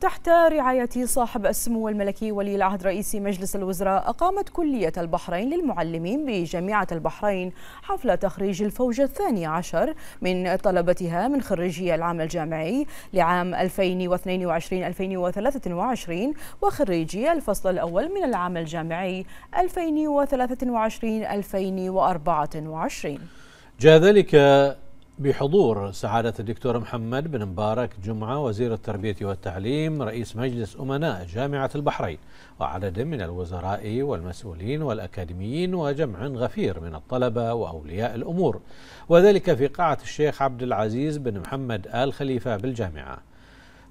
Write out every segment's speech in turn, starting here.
تحت رعاية صاحب السمو الملكي ولي العهد رئيس مجلس الوزراء أقامت كلية البحرين للمعلمين بجامعة البحرين حفل تخريج الفوج الثاني عشر من طلبتها من خريجي العام الجامعي لعام 2022-2023 وخريجي الفصل الأول من العام الجامعي 2023-2024 جاء ذلك بحضور سعادة الدكتور محمد بن مبارك جمعة وزير التربية والتعليم رئيس مجلس أمناء جامعة البحرين وعدد من الوزراء والمسؤولين والأكاديميين وجمع غفير من الطلبة وأولياء الأمور وذلك في قاعة الشيخ عبد العزيز بن محمد آل خليفة بالجامعة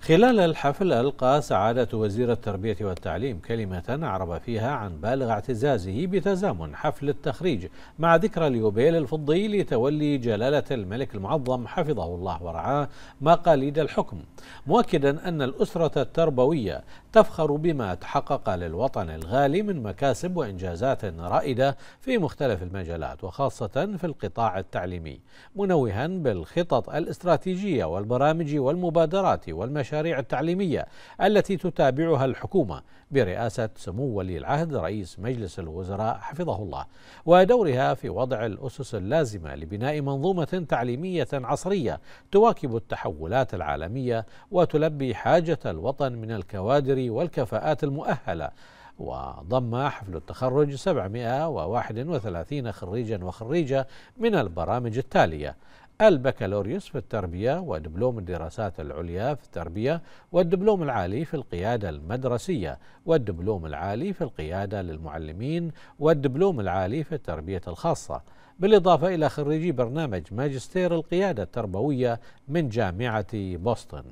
خلال الحفل ألقى سعادة وزير التربية والتعليم كلمة أعرب فيها عن بالغ اعتزازه بتزامن حفل التخريج مع ذكرى اليوبيل الفضي لتولي جلالة الملك المعظم حفظه الله ورعاه مقاليد الحكم مؤكدا أن الأسرة التربوية تفخر بما تحقق للوطن الغالي من مكاسب وإنجازات رائدة في مختلف المجالات وخاصة في القطاع التعليمي منوها بالخطط الاستراتيجية والبرامج والمبادرات والمشاريع المشاريع التعليمية التي تتابعها الحكومة برئاسة سمو ولي العهد رئيس مجلس الوزراء حفظه الله ودورها في وضع الأسس اللازمة لبناء منظومة تعليمية عصرية تواكب التحولات العالمية وتلبي حاجة الوطن من الكوادر والكفاءات المؤهلة وضم حفل التخرج 731 خريجا وخريجة من البرامج التالية البكالوريوس في التربية ودبلوم الدراسات العليا في التربية والدبلوم العالي في القيادة المدرسية والدبلوم العالي في القيادة للمعلمين والدبلوم العالي في التربية الخاصة بالإضافة إلى خريجي برنامج ماجستير القيادة التربوية من جامعة بوسطن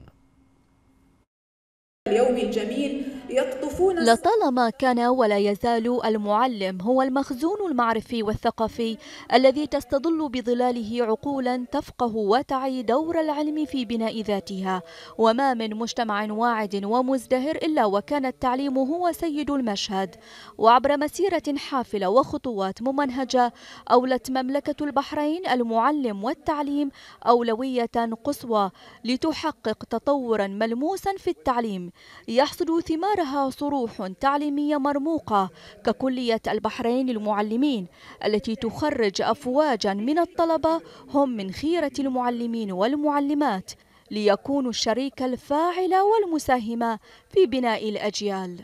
اليوم الجميل يطلب لطالما كان ولا يزال المعلم هو المخزون المعرفي والثقافي الذي تستظل بظلاله عقولا تفقه وتعي دور العلم في بناء ذاتها وما من مجتمع واعد ومزدهر إلا وكان التعليم هو سيد المشهد وعبر مسيرة حافلة وخطوات ممنهجة أولت مملكة البحرين المعلم والتعليم أولوية قصوى لتحقق تطورا ملموسا في التعليم يحصد ثمارها صور روح تعليمية مرموقة ككلية البحرين للمعلمين التي تخرج أفواجا من الطلبة هم من خيرة المعلمين والمعلمات ليكونوا الشريك الفاعل والمساهمة في بناء الأجيال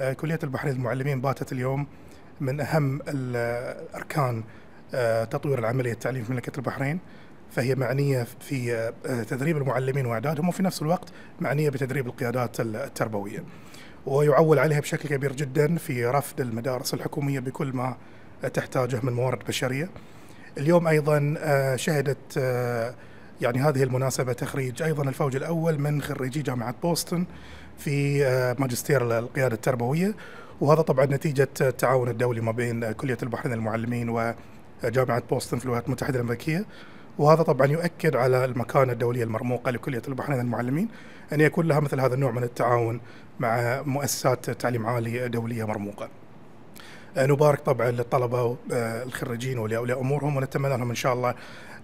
آه، كلية البحرين للمعلمين باتت اليوم من أهم الأركان آه، تطوير العملية التعليم في مملكة البحرين فهي معنية في آه، تدريب المعلمين وإعدادهم وفي نفس الوقت معنية بتدريب القيادات التربوية ويعول عليها بشكل كبير جدا في رفض المدارس الحكوميه بكل ما تحتاجه من موارد بشريه. اليوم ايضا آه، شهدت آه، يعني هذه المناسبه تخريج ايضا الفوج الاول من خريجي جامعه بوسطن في آه، ماجستير القياده التربويه وهذا طبعا نتيجه التعاون الدولي ما بين كليه البحرين المعلمين وجامعه بوسطن في الولايات المتحده الامريكيه. وهذا طبعا يؤكد على المكانة الدولية المرموقة لكلية البحرين المعلمين أن يكون لها مثل هذا النوع من التعاون مع مؤسسات تعليم عالي دولية مرموقة آه، نبارك طبعا للطلبة آه، الخريجين ولأولياء أمورهم ونتمنى لهم إن شاء الله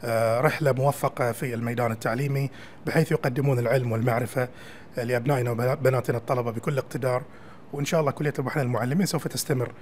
آه، رحلة موفقة في الميدان التعليمي بحيث يقدمون العلم والمعرفة لأبنائنا وبناتنا الطلبة بكل اقتدار وإن شاء الله كلية البحرين المعلمين سوف تستمر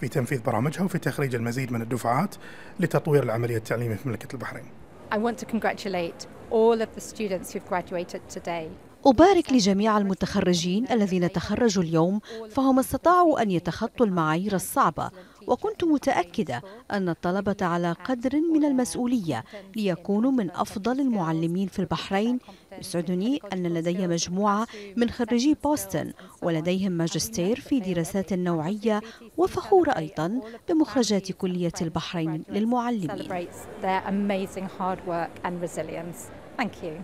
في تنفيذ برامجها وفي تخريج المزيد من الدفعات لتطوير العملية التعليمية في مملكة البحرين I want to congratulate all of the students who've graduated today. أبارك لجميع المتخرجين الذين تخرجوا اليوم فهم استطاعوا أن يتخطوا المعايير الصعبة وكنت متأكدة أن الطلبة على قدر من المسؤولية ليكونوا من أفضل المعلمين في البحرين يسعدني أن لدي مجموعة من خريجي بوستن ولديهم ماجستير في دراسات نوعية وفخورة أيضا بمخرجات كلية البحرين للمعلمين Thank you.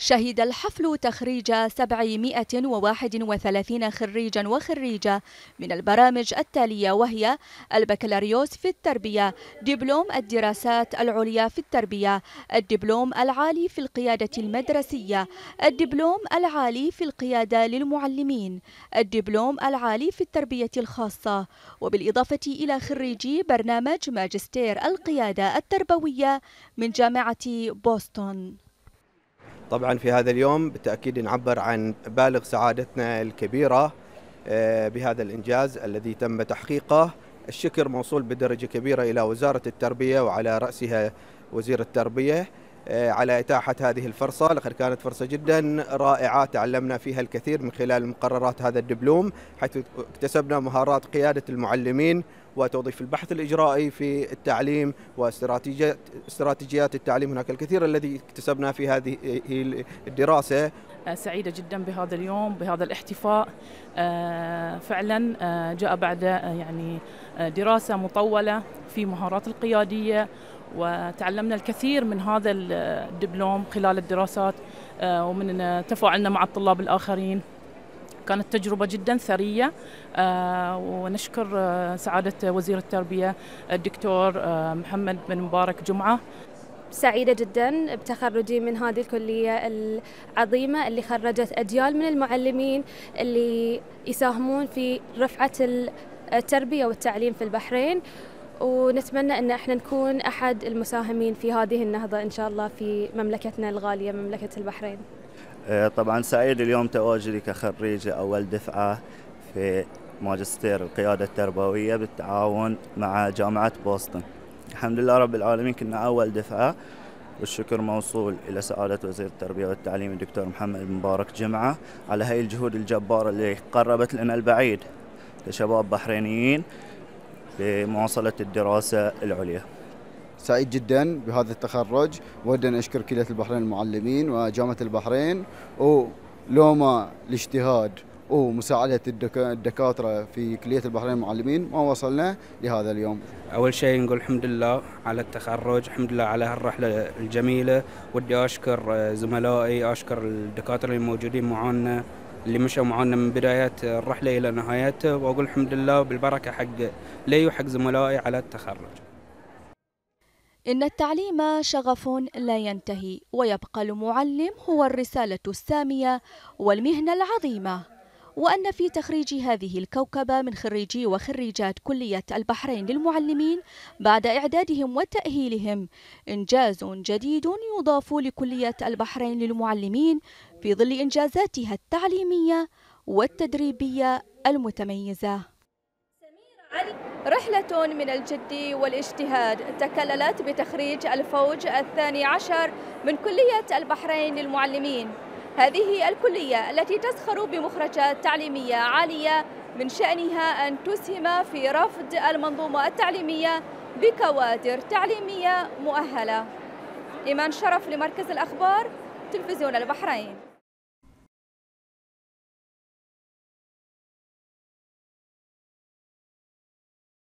شهد الحفل تخريج 731 خريجا وخريجة من البرامج التالية وهي البكالوريوس في التربية دبلوم الدراسات العليا في التربية الدبلوم العالي في القيادة المدرسية الدبلوم العالي في القيادة للمعلمين الدبلوم العالي في التربية الخاصة وبالإضافة إلى خريجي برنامج ماجستير القيادة التربوية من جامعة بوسطن طبعا في هذا اليوم بالتأكيد نعبر عن بالغ سعادتنا الكبيرة آه، بهذا الإنجاز الذي تم تحقيقه الشكر موصول بدرجة كبيرة إلى وزارة التربية وعلى رأسها وزير التربية آه، على إتاحة هذه الفرصة لقد كانت فرصة جدا رائعة تعلمنا فيها الكثير من خلال مقررات هذا الدبلوم حيث اكتسبنا مهارات قيادة المعلمين وتوظيف البحث الإجرائي في التعليم واستراتيجيات استراتيجيات التعليم هناك الكثير الذي اكتسبناه في هذه الدراسة آه، سعيدة جدا بهذا اليوم بهذا الاحتفاء آه، فعلا جاء بعد يعني دراسة مطولة في مهارات القيادية وتعلمنا الكثير من هذا الدبلوم خلال الدراسات آه، ومن تفاعلنا مع الطلاب الآخرين كانت تجربة جدا ثرية آه، ونشكر آه، سعادة وزير التربية الدكتور محمد بن مبارك جمعة سعيدة جدا بتخرجي من هذه الكلية العظيمة اللي خرجت أجيال من المعلمين اللي يساهمون في رفعة التربية والتعليم في البحرين ونتمنى ان احنا نكون احد المساهمين في هذه النهضه ان شاء الله في مملكتنا الغاليه مملكه البحرين. آه، طبعا سعيد اليوم تواجدي كخريجه اول دفعه في ماجستير القياده التربويه بالتعاون مع جامعه بوسطن. الحمد لله رب العالمين كنا اول دفعه والشكر موصول الى سعاده وزير التربيه والتعليم الدكتور محمد مبارك جمعه على هاي الجهود الجباره اللي قربت لنا البعيد كشباب بحرينيين لمواصلة الدراسة العليا سعيد جدا بهذا التخرج وأود أن أشكر كلية البحرين المعلمين وجامعة البحرين ولوما الاجتهاد ومساعدة الدكاترة في كلية البحرين المعلمين ما وصلنا لهذا اليوم أول شيء نقول الحمد لله على التخرج الحمد لله على هالرحلة الجميلة ودي أشكر آه، زملائي أشكر الدكاترة الموجودين معنا اللي مشوا معنا من بداية الرحلة إلى نهايتها وأقول الحمد لله بالبركة حق لي وحق زملائي على التخرج إن التعليم شغف لا ينتهي ويبقى المعلم هو الرسالة السامية والمهنة العظيمة وأن في تخريج هذه الكوكبة من خريجي وخريجات كلية البحرين للمعلمين بعد إعدادهم وتأهيلهم إنجاز جديد يضاف لكلية البحرين للمعلمين في ظل إنجازاتها التعليمية والتدريبية المتميزة رحلة من الجد والاجتهاد تكللت بتخريج الفوج الثاني عشر من كلية البحرين للمعلمين هذه الكلية التي تزخر بمخرجات تعليمية عالية من شأنها أن تسهم في رفض المنظومة التعليمية بكوادر تعليمية مؤهلة إيمان شرف لمركز الأخبار تلفزيون البحرين